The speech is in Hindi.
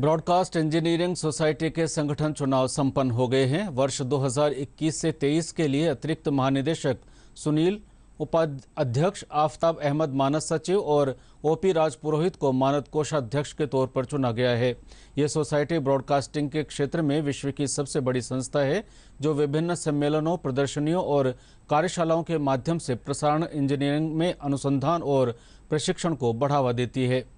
ब्रॉडकास्ट इंजीनियरिंग सोसाइटी के संगठन चुनाव संपन्न हो गए हैं वर्ष 2021 से 23 के लिए अतिरिक्त महानिदेशक सुनील उपाध्यक्ष आफताब अहमद मानस सचिव और ओपी राज पुरोहित को मानद कोषाध्यक्ष के तौर पर चुना गया है ये सोसाइटी ब्रॉडकास्टिंग के क्षेत्र में विश्व की सबसे बड़ी संस्था है जो विभिन्न सम्मेलनों प्रदर्शनियों और कार्यशालाओं के माध्यम से प्रसारण इंजीनियरिंग में अनुसंधान और प्रशिक्षण को बढ़ावा देती है